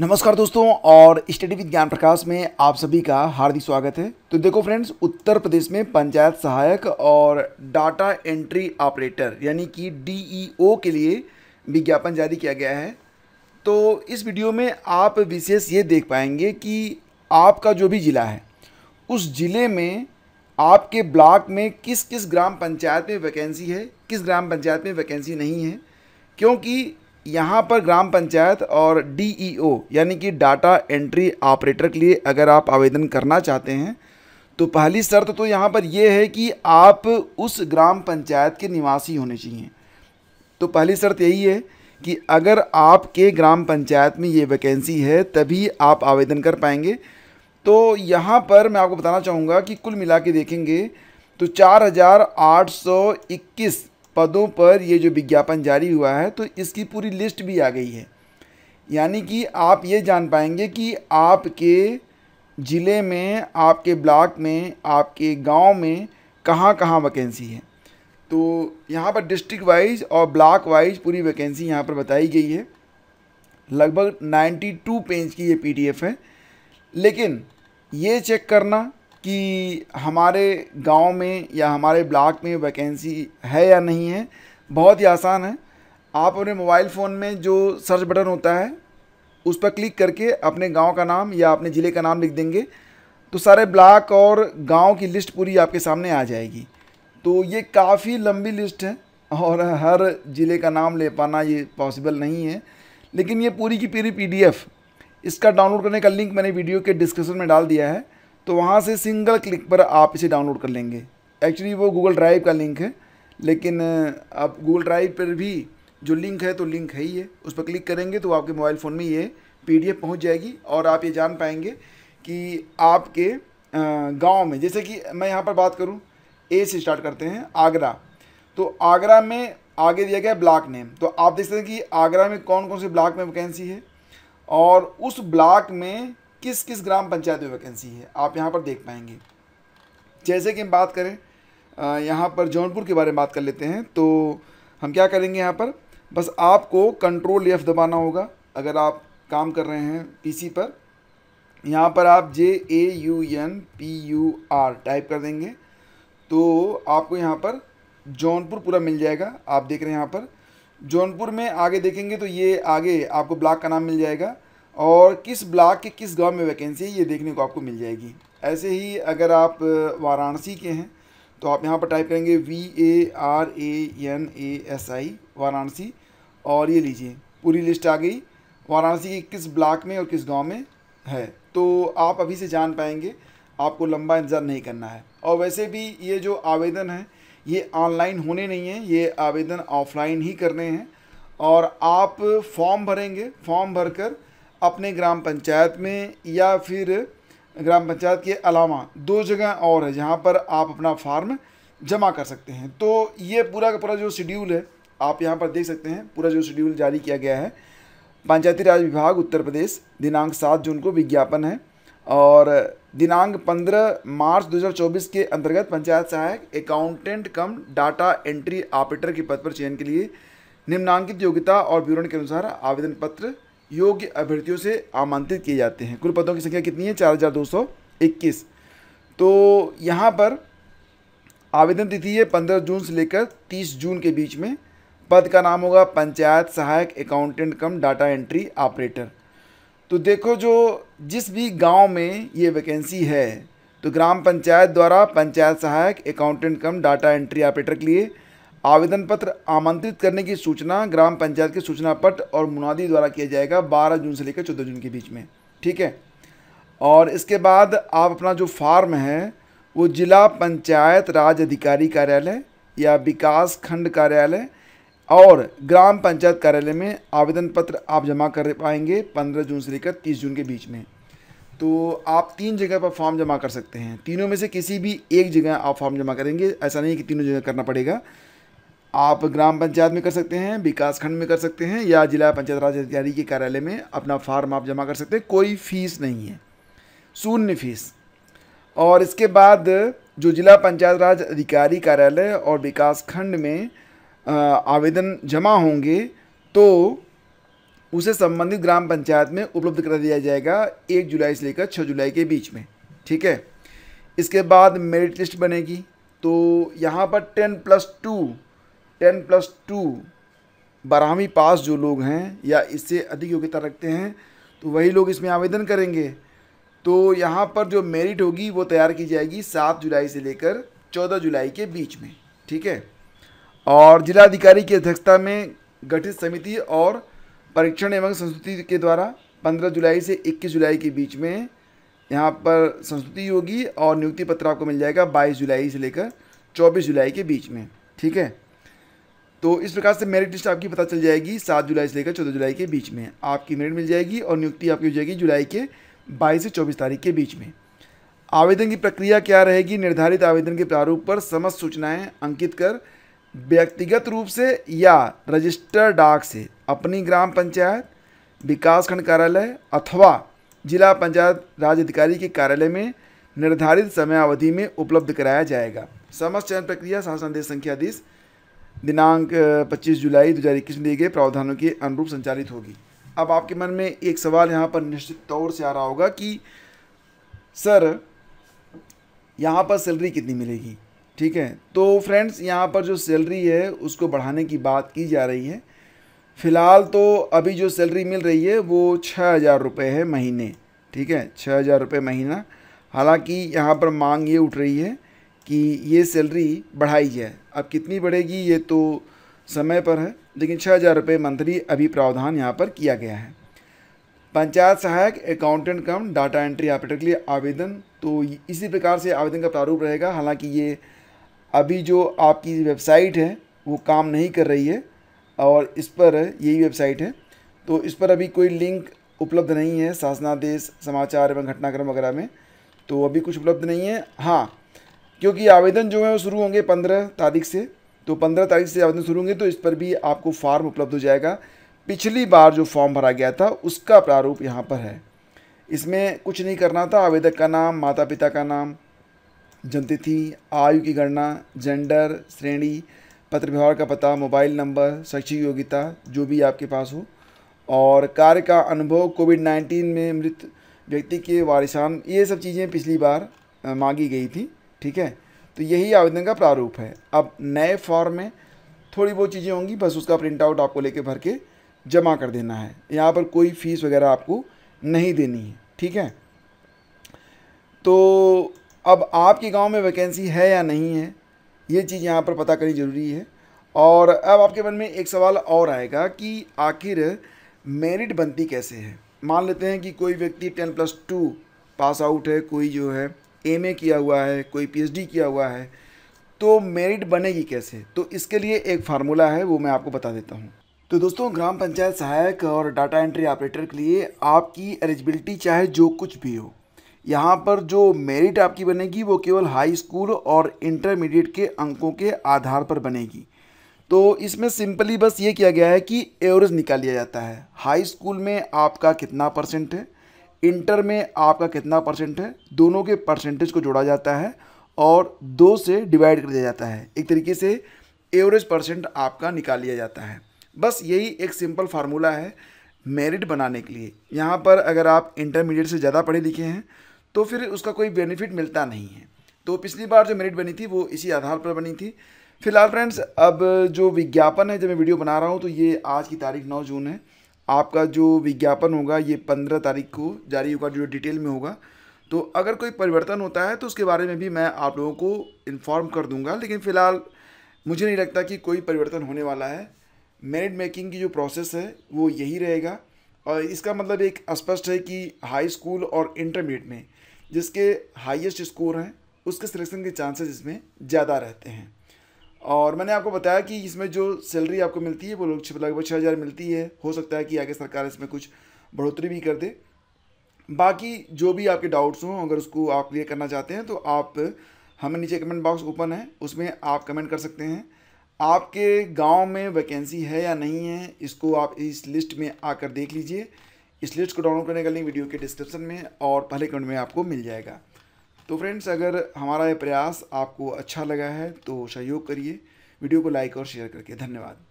नमस्कार दोस्तों और स्टडी विद ज्ञान प्रकाश में आप सभी का हार्दिक स्वागत है तो देखो फ्रेंड्स उत्तर प्रदेश में पंचायत सहायक और डाटा एंट्री ऑपरेटर यानी कि डीईओ e के लिए विज्ञापन जारी किया गया है तो इस वीडियो में आप विशेष ये देख पाएंगे कि आपका जो भी ज़िला है उस ज़िले में आपके ब्लॉक में किस किस ग्राम पंचायत में वैकेंसी है किस ग्राम पंचायत में वैकेंसी नहीं है क्योंकि यहाँ पर ग्राम पंचायत और डीईओ e यानी कि डाटा एंट्री ऑपरेटर के लिए अगर आप आवेदन करना चाहते हैं तो पहली शर्त तो यहाँ पर यह है कि आप उस ग्राम पंचायत के निवासी होने चाहिए तो पहली शर्त यही है कि अगर आपके ग्राम पंचायत में ये वैकेंसी है तभी आप आवेदन कर पाएंगे तो यहाँ पर मैं आपको बताना चाहूँगा कि कुल मिला के देखेंगे तो चार पदों पर ये जो विज्ञापन जारी हुआ है तो इसकी पूरी लिस्ट भी आ गई है यानी कि आप ये जान पाएंगे कि आपके ज़िले में आपके ब्लॉक में आपके गांव में कहाँ कहाँ वैकेंसी है तो यहाँ पर डिस्ट्रिक्ट वाइज और ब्लॉक वाइज पूरी वैकेंसी यहाँ पर बताई गई है लगभग 92 पेज की ये पीडीएफ है लेकिन ये चेक करना कि हमारे गांव में या हमारे ब्लॉक में वैकेंसी है या नहीं है बहुत ही आसान है आप अपने मोबाइल फ़ोन में जो सर्च बटन होता है उस पर क्लिक करके अपने गांव का नाम या अपने ज़िले का नाम लिख देंगे तो सारे ब्लॉक और गांव की लिस्ट पूरी आपके सामने आ जाएगी तो ये काफ़ी लंबी लिस्ट है और हर ज़िले का नाम ले पाना ये पॉसिबल नहीं है लेकिन ये पूरी की पूरी पी इसका डाउनलोड करने का लिंक मैंने वीडियो के डिस्क्रिप्शन में डाल दिया है तो वहाँ से सिंगल क्लिक पर आप इसे डाउनलोड कर लेंगे एक्चुअली वो गूगल ड्राइव का लिंक है लेकिन आप गूगल ड्राइव पर भी जो लिंक है तो लिंक है ही है उस पर क्लिक करेंगे तो आपके मोबाइल फ़ोन में ये पीडीएफ पहुँच जाएगी और आप ये जान पाएंगे कि आपके गांव में जैसे कि मैं यहाँ पर बात करूँ ए से स्टार्ट करते हैं आगरा तो आगरा में आगे दिया गया ब्लॉक नेम तो आप देख सकते हैं कि आगरा में कौन कौन से ब्लॉक में वैकेंसी है और उस ब्लॉक में किस किस ग्राम पंचायत में वैकेंसी है आप यहाँ पर देख पाएंगे जैसे कि हम बात करें यहाँ पर जौनपुर के बारे में बात कर लेते हैं तो हम क्या करेंगे यहाँ पर बस आपको कंट्रोल एफ दबाना होगा अगर आप काम कर रहे हैं पीसी पर यहाँ पर आप J A U N P U R type कर देंगे तो आपको यहाँ पर जौनपुर पूरा मिल जाएगा आप देख रहे हैं यहाँ पर जौनपुर में आगे देखेंगे तो ये आगे आपको ब्लॉक का नाम मिल जाएगा और किस ब्लॉक के किस गांव में वैकेंसी है ये देखने को आपको मिल जाएगी ऐसे ही अगर आप वाराणसी के हैं तो आप यहाँ पर टाइप करेंगे V A R A N A S I Varanasi और ये लीजिए पूरी लिस्ट आ गई वाराणसी के किस ब्लॉक में और किस गांव में है तो आप अभी से जान पाएंगे आपको लंबा इंतज़ार नहीं करना है और वैसे भी ये जो आवेदन है ये ऑनलाइन होने नहीं है ये आवेदन ऑफलाइन ही करने हैं और आप फॉर्म भरेंगे फॉर्म भरकर अपने ग्राम पंचायत में या फिर ग्राम पंचायत के अलावा दो जगह और है जहाँ पर आप अपना फार्म जमा कर सकते हैं तो ये पूरा का पूरा जो शेड्यूल है आप यहाँ पर देख सकते हैं पूरा जो शेड्यूल जारी किया गया है पंचायती राज विभाग उत्तर प्रदेश दिनांक सात जून को विज्ञापन है और दिनांक पंद्रह मार्च 2024 के अंतर्गत पंचायत सहायक accountant cum data entry operator के पद पर चयन के लिए निम्नांकित योग्यता और विवरण के अनुसार आवेदन पत्र योग्य अभ्यर्थियों से आमंत्रित किए जाते हैं कुल पदों की संख्या कितनी है चार हज़ार दो सौ इक्कीस तो यहाँ पर आवेदन तिथि है पंद्रह जून से लेकर तीस जून के बीच में पद का नाम होगा पंचायत सहायक accountant cum data entry operator तो देखो जो जिस भी गांव में ये वैकेंसी है तो ग्राम पंचायत द्वारा पंचायत सहायक accountant cum data entry operator के लिए आवेदन पत्र आमंत्रित करने की सूचना ग्राम पंचायत के सूचना पट और मुनादी द्वारा किया जाएगा बारह जून से लेकर चौदह जून के बीच में ठीक है और इसके बाद आप अपना जो फार्म है वो जिला पंचायत राज अधिकारी कार्यालय या विकास खंड कार्यालय और ग्राम पंचायत कार्यालय में आवेदन पत्र आप जमा कर पाएंगे 15 जून से लेकर 30 जून के बीच में तो आप तीन जगह पर फॉर्म जमा कर सकते हैं तीनों में से किसी भी एक जगह आप फॉर्म जमा करेंगे ऐसा नहीं कि तीनों जगह करना पड़ेगा आप ग्राम पंचायत में कर सकते हैं विकास खंड में कर सकते हैं या जिला पंचायत राज अधिकारी के कार्यालय में अपना फार्म आप जमा कर सकते हैं कोई फीस नहीं है शून्य फीस और इसके बाद जो जिला पंचायत राज अधिकारी कार्यालय और विकास खंड में आवेदन जमा होंगे तो उसे संबंधित ग्राम पंचायत में उपलब्ध करा दिया जाएगा एक जुलाई से लेकर छः जुलाई के बीच में ठीक है इसके बाद मेरिट लिस्ट बनेगी तो यहाँ पर ten plus two ten plus two बारहवीं पास जो लोग हैं या इससे अधिक योग्यता रखते हैं तो वही लोग इसमें आवेदन करेंगे तो यहाँ पर जो मेरिट होगी वो तैयार की जाएगी सात जुलाई से लेकर चौदह जुलाई के बीच में ठीक है और जिलाधिकारी की अध्यक्षता में गठित समिति और परीक्षण एवं संस्कृति के द्वारा पंद्रह जुलाई से इक्कीस जुलाई के बीच में यहाँ पर संस्कृति होगी और नियुक्ति पत्र आपको मिल जाएगा बाईस जुलाई से लेकर चौबीस जुलाई के बीच में ठीक है तो इस प्रकार से मेरिट लिस्ट आपकी पता चल जाएगी सात जुलाई से लेकर चौदह जुलाई के बीच में आपकी मेरिट मिल जाएगी और नियुक्ति आपकी हो जाएगी जुलाई के बाईस से चौबीस तारीख के बीच में आवेदन की प्रक्रिया क्या रहेगी निर्धारित आवेदन के प्रारूप पर समस्त सूचनाएं अंकित कर व्यक्तिगत रूप से या रजिस्टर डाक से अपनी ग्राम पंचायत विकासखंड कार्यालय अथवा जिला पंचायत राज अधिकारी के कार्यालय में निर्धारित समयावधि में उपलब्ध कराया जाएगा समस्त चयन प्रक्रिया शासन संख्या संख्याधीश दिनांक 25 जुलाई 2021 में दिए गए प्रावधानों के अनुरूप संचालित होगी अब आपके मन में एक सवाल यहाँ पर निश्चित तौर से आ रहा होगा कि सर यहाँ पर सैलरी कितनी मिलेगी ठीक है तो फ्रेंड्स यहाँ पर जो सैलरी है उसको बढ़ाने की बात की जा रही है फ़िलहाल तो अभी जो सैलरी मिल रही है वो छः हज़ार रुपये है महीने ठीक है छः हज़ार रुपये महीना हालांकि यहाँ पर मांग ये उठ रही है कि ये सैलरी बढ़ाई जाए अब कितनी बढ़ेगी ये तो समय पर है लेकिन छः हज़ार रुपये मंथली अभी प्रावधान यहाँ पर किया गया है पंचायत सहायक accountant cum data entry operator के लिए आवेदन तो इसी प्रकार से आवेदन का प्रारूप रहेगा हालांकि ये अभी जो आपकी वेबसाइट है वो काम नहीं कर रही है और इस पर यही वेबसाइट है तो इस पर अभी कोई लिंक उपलब्ध नहीं है शासनादेश समाचार एवं घटनाक्रम वगैरह में तो अभी कुछ उपलब्ध नहीं है हाँ क्योंकि आवेदन जो है वो शुरू होंगे पंद्रह तारीख से तो पंद्रह तारीख से आवेदन शुरू होंगे तो इस पर भी आपको फॉर्म उपलब्ध हो जाएगा पिछली बार जो फॉर्म भरा गया था उसका प्रारूप यहाँ पर है इसमें कुछ नहीं करना था आवेदक का नाम माता पिता का नाम जन्मतिथि आयु की गणना जेंडर श्रेणी पत्र व्यवहार का पता मोबाइल नंबर शैक्षिक योग्यता जो भी आपके पास हो और कार्य का अनुभव कोविड नाइन्टीन में मृत व्यक्ति के वारिसान ये सब चीज़ें पिछली बार मांगी गई थी ठीक है तो यही आवेदन का प्रारूप है अब नए फॉर्म में थोड़ी बहुत चीज़ें होंगी बस उसका प्रिंट आउट आपको लेके भर के जमा कर देना है यहाँ पर कोई फ़ीस वगैरह आपको नहीं देनी है ठीक है तो अब आपके गांव में वैकेंसी है या नहीं है ये चीज़ यहाँ पर पता करनी ज़रूरी है और अब आपके मन में एक सवाल और आएगा कि आखिर मेरिट बनती कैसे है मान लेते हैं कि कोई व्यक्ति ten plus two pass out है कोई जो है एम किया हुआ है कोई पी किया हुआ है तो मेरिट बनेगी कैसे तो इसके लिए एक फार्मूला है वो मैं आपको बता देता हूँ तो दोस्तों ग्राम पंचायत सहायक और डाटा एंट्री ऑपरेटर के लिए आपकी एलिजिबिलिटी चाहे जो कुछ भी हो यहाँ पर जो मेरिट आपकी बनेगी वो केवल हाई स्कूल और इंटरमीडिएट के अंकों के आधार पर बनेगी तो इसमें सिंपली बस ये किया गया है कि एवरेज निकाल लिया जाता है हाई स्कूल में आपका कितना परसेंट है इंटर में आपका कितना परसेंट है दोनों के परसेंटेज को जोड़ा जाता है और दो से डिवाइड कर दिया जाता है एक तरीके से एवरेज परसेंट आपका निकाल लिया जाता है बस यही एक सिंपल फार्मूला है मेरिट बनाने के लिए यहाँ पर अगर आप इंटरमीडिएट से ज़्यादा पढ़े लिखे हैं तो फिर उसका कोई बेनिफिट मिलता नहीं है तो पिछली बार जो मेरिट बनी थी वो इसी आधार पर बनी थी फिलहाल फ्रेंड्स अब जो विज्ञापन है जब मैं वीडियो बना रहा हूँ तो ये आज की तारीख नौ जून है आपका जो विज्ञापन होगा ये पंद्रह तारीख को जारी होगा जो डिटेल में होगा तो अगर कोई परिवर्तन होता है तो उसके बारे में भी मैं आप लोगों को इन्फॉर्म कर दूंगा लेकिन फ़िलहाल मुझे नहीं लगता कि कोई परिवर्तन होने वाला है मेरिट मेकिंग की जो प्रोसेस है वो यही रहेगा और इसका मतलब एक स्पष्ट है कि हाई स्कूल और इंटरमीडिएट में जिसके हाईएस्ट स्कोर हैं उसके सिलेक्शन के चांसेस इसमें ज़्यादा रहते हैं और मैंने आपको बताया कि इसमें जो सैलरी आपको मिलती है वो लोग लगभग छः हज़ार मिलती है हो सकता है कि आगे सरकार इसमें कुछ बढ़ोतरी भी कर दे बाकी जो भी आपके डाउट्स हों अगर उसको आप क्लियर करना चाहते हैं तो आप हमें नीचे कमेंट बॉक्स ओपन है उसमें आप कमेंट कर सकते हैं आपके गांव में वैकेंसी है या नहीं है इसको आप इस लिस्ट में आकर देख लीजिए इस लिस्ट को डाउनलोड करने का लिंक वीडियो के डिस्क्रिप्शन में और पहले कमेंट में आपको मिल जाएगा तो फ्रेंड्स अगर हमारा ये प्रयास आपको अच्छा लगा है तो सहयोग करिए वीडियो को लाइक और शेयर करके धन्यवाद